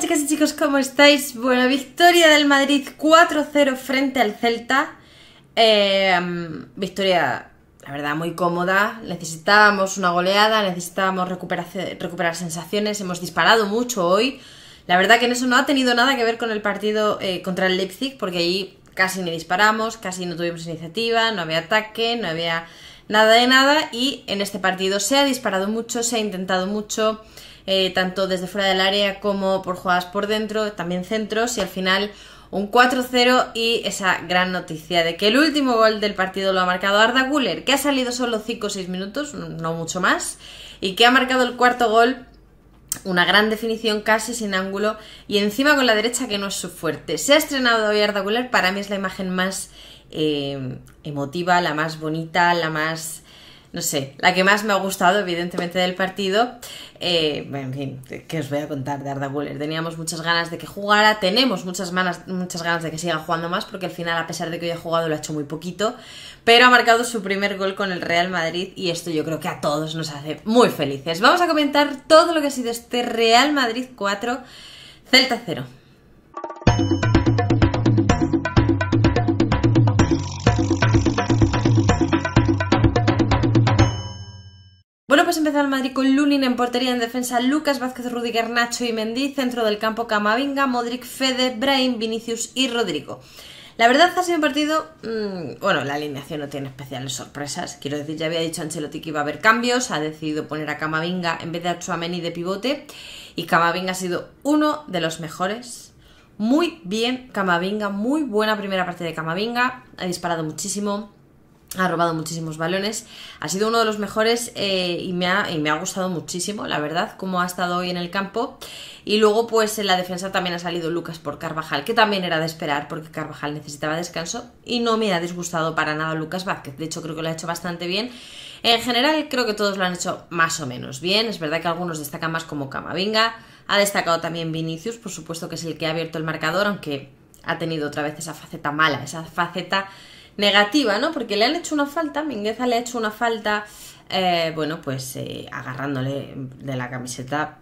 chicas y chicos, ¿cómo estáis? Bueno, victoria del Madrid 4-0 frente al Celta. Eh, mm, victoria, la verdad, muy cómoda. Necesitábamos una goleada, necesitábamos recuperar, recuperar sensaciones. Hemos disparado mucho hoy. La verdad que en eso no ha tenido nada que ver con el partido eh, contra el Leipzig, porque ahí casi ni disparamos, casi no tuvimos iniciativa, no había ataque, no había nada de nada. Y en este partido se ha disparado mucho, se ha intentado mucho. Eh, tanto desde fuera del área como por jugadas por dentro, también centros y al final un 4-0 y esa gran noticia de que el último gol del partido lo ha marcado Arda Guller, que ha salido solo 5 o 6 minutos, no mucho más, y que ha marcado el cuarto gol una gran definición casi sin ángulo y encima con la derecha que no es su fuerte. Se ha estrenado hoy Arda Guller, para mí es la imagen más eh, emotiva, la más bonita, la más no sé, la que más me ha gustado, evidentemente, del partido. Eh, en fin, ¿qué os voy a contar de Arda Güler? Teníamos muchas ganas de que jugara, tenemos muchas, muchas ganas de que siga jugando más, porque al final, a pesar de que hoy ha jugado, lo ha hecho muy poquito, pero ha marcado su primer gol con el Real Madrid y esto yo creo que a todos nos hace muy felices. Vamos a comentar todo lo que ha sido este Real Madrid 4, Celta 0. Vamos a empezar el Madrid con Lunin en portería, en defensa Lucas, Vázquez, Rudiger, Nacho y Mendy, centro del campo Camavinga, Modric, Fede, Brain, Vinicius y Rodrigo. La verdad ha sido un partido, mm, bueno, la alineación no tiene especiales sorpresas, quiero decir, ya había dicho Ancelotti que iba a haber cambios, ha decidido poner a Camavinga en vez de a Chuameni de pivote y Camavinga ha sido uno de los mejores. Muy bien Camavinga, muy buena primera parte de Camavinga, ha disparado muchísimo, ha robado muchísimos balones, ha sido uno de los mejores eh, y, me ha, y, me ha, gustado muchísimo, la verdad, cómo ha estado hoy en el campo. Y luego, pues en la defensa también ha salido Lucas por Carvajal, que también era de esperar porque Carvajal necesitaba descanso y no me ha disgustado para nada Lucas Vázquez. De hecho, creo que lo ha hecho bastante bien. En general, creo que todos lo han hecho más o menos bien. Es verdad que algunos destacan más como Camavinga. Ha destacado también Vinicius, por supuesto que es el que ha abierto el marcador, aunque ha tenido otra vez esa faceta mala, esa faceta negativa, ¿no? Porque le han hecho una falta, Mingueza le ha hecho una falta, eh, bueno, pues eh, agarrándole de la camiseta,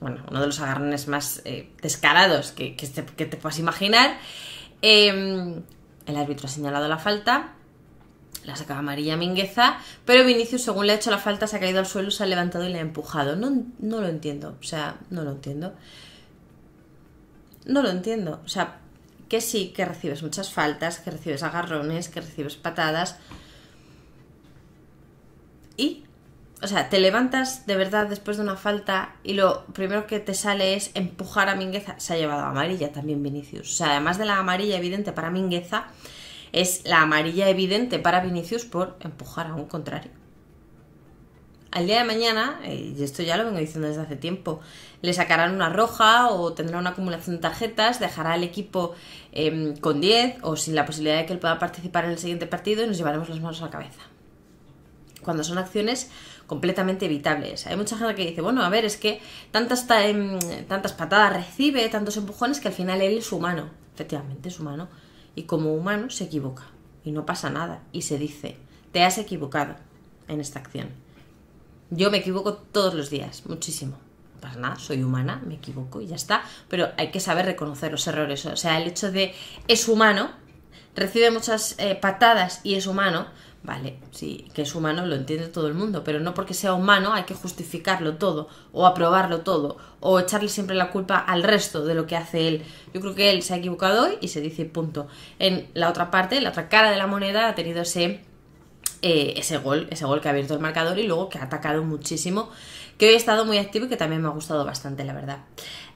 bueno, uno de los agarrones más eh, descarados este, que, te, puedas imaginar. Em, el árbitro ha señalado la falta, la sacaba amarilla Mingueza, pero Vinicius, según le ha hecho la falta, se ha caído al suelo, se ha levantado y le ha empujado. No, no lo entiendo, o sea, no lo entiendo. No lo entiendo, o sea, que sí, que recibes muchas faltas, que recibes agarrones, que recibes patadas. Y, o sea, te levantas de verdad después de una falta y lo primero que te sale es empujar a Mingueza. Se ha llevado amarilla también Vinicius. O sea, además de la amarilla evidente para Mingueza, es la amarilla evidente para Vinicius por empujar a un contrario al día de mañana, eh, y esto ya lo vengo diciendo desde hace tiempo, le sacarán una roja o tendrá una acumulación de tarjetas, dejará al equipo em, con 10 o sin la posibilidad de que él pueda participar en el siguiente partido y nos llevaremos las manos a la cabeza. Cuando son acciones completamente evitables. Hay mucha gente que dice, bueno, a ver, es que tantas, em, tantas patadas recibe, tantos empujones, que al final él es humano. Efectivamente, es humano. Y como humano se equivoca. Y no pasa nada. Y se dice, te has equivocado en esta acción yo me equivoco todos los días, muchísimo. para nada, soy humana, me equivoco y ya está. Pero hay que saber reconocer los errores. O sea, el hecho de es humano, recibe muchas eh, patadas y es humano, Vale, sí, que es humano lo entiende todo el mundo, pero no porque sea humano hay que justificarlo todo, o aprobarlo todo, o echarle siempre la culpa al resto de lo que hace él. Yo creo que él se ha equivocado hoy y se dice punto. En la otra parte, la otra cara de la moneda, ha tenido ese eh, ese gol, ese gol que ha abierto el marcador y luego que ha atacado muchísimo, que hoy ha estado muy activo y que también me ha gustado bastante, la verdad.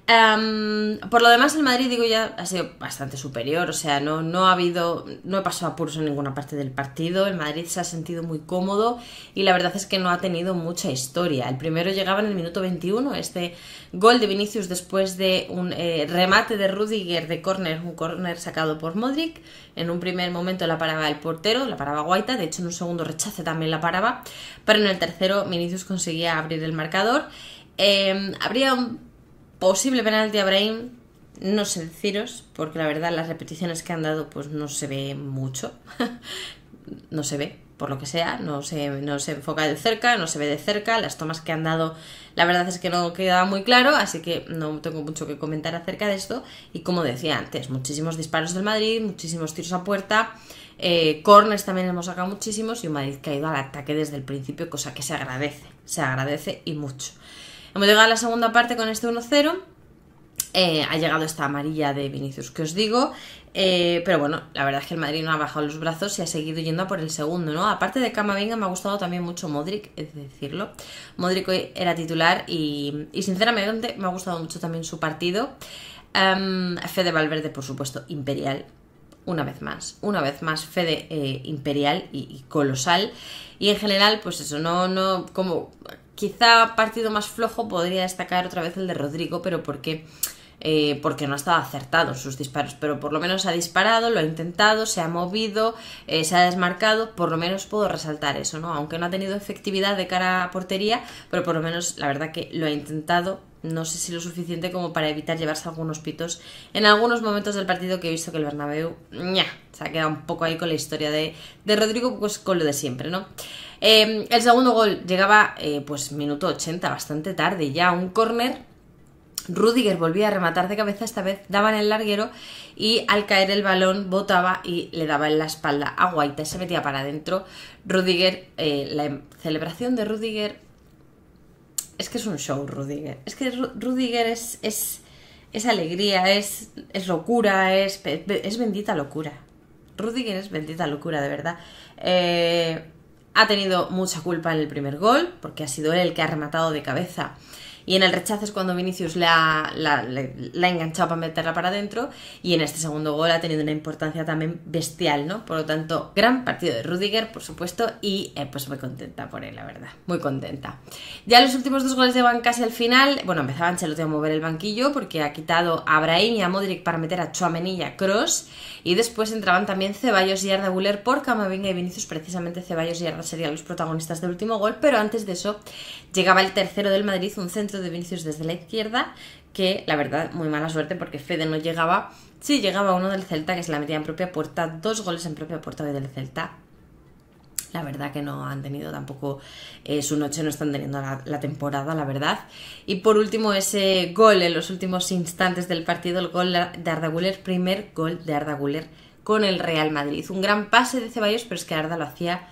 Em, por lo demás, el Madrid, digo, ya ha sido bastante superior. O sea, no, no ha habido. No he pasado apuros en ninguna parte del partido. El Madrid se ha sentido muy cómodo y la verdad es que no ha tenido mucha historia. El primero llegaba en el minuto 21. Este gol de Vinicius después de un eh, remate de Rudiger de córner, un córner sacado por Modric. En un primer momento la paraba el portero, la paraba Guaita. De hecho, en un segundo rechace también la paraba. Pero en el tercero, Vinicius conseguía abrir el marcador. Em, habría un Posible penalti a Brahim, no sé deciros, porque la verdad las repeticiones que han dado pues no se ve mucho. no se ve, por lo que sea, no se, no se enfoca de cerca, no se ve de cerca, las tomas que han dado la verdad es que no quedaba muy claro, así que no tengo mucho que comentar acerca de esto. Y como decía antes, muchísimos disparos del Madrid, muchísimos tiros a puerta, eh, corners también hemos sacado muchísimos y un Madrid que ha ido al ataque desde el principio, cosa que se agradece, se agradece y mucho. Hemos llegado a la segunda parte con este 1-0. Eh, ha llegado esta amarilla de Vinicius que os digo. Eh, pero bueno, la verdad es que el Madrid no ha bajado los brazos y ha seguido yendo por el segundo, ¿no? Aparte de Camavinga, me ha gustado también mucho Modric, es decirlo. Modric era titular y, sinceramente me ha gustado mucho también su partido. Em, Fede Valverde, por supuesto, imperial. Una vez más, una vez más, Fede eh, imperial y, y, colosal. Y en general, pues eso, no, no, como Quizá partido más flojo podría destacar otra vez el de Rodrigo, pero porque eh, porque no ha estado acertado sus disparos, pero por lo menos ha disparado, lo ha intentado, se ha movido, eh, se ha desmarcado, por lo menos puedo resaltar eso, ¿no? Aunque no ha tenido efectividad de cara a portería, pero por lo menos la verdad que lo ha intentado no sé si lo suficiente como para evitar llevarse algunos pitos en algunos momentos del partido que he visto que el Bernabéu ya se ha quedado un poco ahí con la historia de, Rodrigo, pues con lo de siempre, ¿no? Eh, el segundo gol llegaba pues minuto 80, bastante tarde ya, un córner Rudiger volvía a rematar de cabeza, esta vez daba en el larguero y al caer el balón botaba y le daba en la espalda a Guaita y se metía para adentro. Rudiger, eh, la em, celebración de Rudiger es que es un show, Rudiger. Es que Rudiger es, es, alegría, es, es locura, es, bendita locura. Rudiger es bendita locura, de verdad. Eh, ha tenido mucha culpa en el primer gol, porque ha sido él el que ha rematado de cabeza y en el rechazo es cuando Vinicius la, ha enganchado para meterla para adentro. Y en este segundo gol ha tenido una importancia también bestial, ¿no? Por lo tanto, gran partido de Rudiger, por supuesto. Y eh, pues muy contenta por él, la verdad. Muy contenta. Ya los últimos dos goles de bancas casi al final. Bueno, empezaba Ancelotti a mover el banquillo porque ha quitado a Brahim y a Modric para meter a Chouameni Cross. Y después entraban también Ceballos y Arda Guller por Camavinga y Vinicius. Precisamente Ceballos y Arda serían los protagonistas del último gol. Pero antes de eso, llegaba el tercero del Madrid, un centro de Vinicius desde la izquierda, que la verdad, muy mala suerte porque Fede no llegaba. Sí llegaba uno del Celta que se la metía en propia puerta, dos goles en propia puerta del Celta. La verdad que no han tenido tampoco eh, su noche, no están teniendo la, la, temporada, la verdad. Y por último, ese gol en los últimos instantes del partido, el gol de Arda Guller, primer gol de Arda Guller con el Real Madrid. Un gran pase de Ceballos, pero es que Arda lo hacía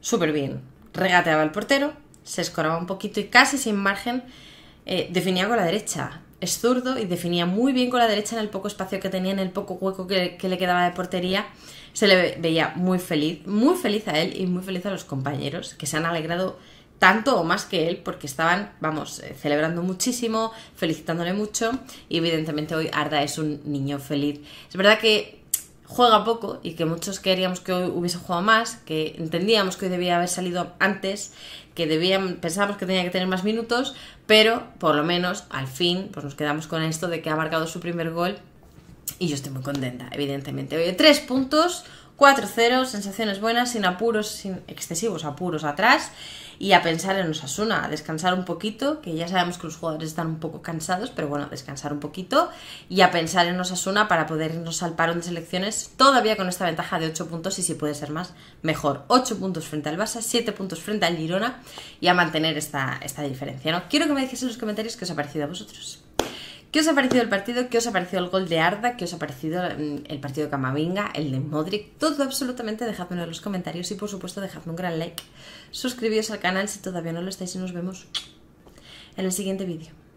súper bien. Regateaba el portero, se escoraba un poquito y casi sin margen eh, definía con la derecha. Es zurdo y definía muy bien con la derecha en el poco espacio que tenía, en el poco hueco que, que le quedaba de portería. Se le veía muy feliz, muy feliz a él y muy feliz a los compañeros, que se han alegrado tanto o más que él, porque estaban, vamos, eh, celebrando muchísimo, felicitándole mucho, y evidentemente hoy Arda es un niño feliz. Es verdad que juega poco y que muchos queríamos que hoy hubiese jugado más, que entendíamos que hoy debía haber salido antes, que debían, pensábamos que tenía que tener más minutos, pero por lo menos al fin pues nos quedamos con esto de que ha marcado su primer gol y yo estoy muy contenta, evidentemente. Oye, tres puntos, 4-0, sensaciones buenas, sin apuros, sin excesivos apuros atrás y a pensar en Osasuna, a descansar un poquito, que ya sabemos que los jugadores están un poco cansados, pero bueno, descansar un poquito y a pensar en Osasuna para poder irnos al parón de selecciones todavía con esta ventaja de 8 puntos y si puede ser más, mejor. 8 puntos frente al Barça, 7 puntos frente al Girona y a mantener esta, esta diferencia. ¿no? Quiero que me dejéis en los comentarios qué os ha parecido a vosotros. ¿Qué os ha parecido el partido? ¿Qué os ha parecido el gol de Arda? ¿Qué os ha parecido mm, el partido de Camavinga? ¿El de Modric? Todo absolutamente dejadme en los comentarios y por supuesto dejadme un gran like. Suscribíos al canal si todavía no lo estáis y nos vemos en el siguiente vídeo.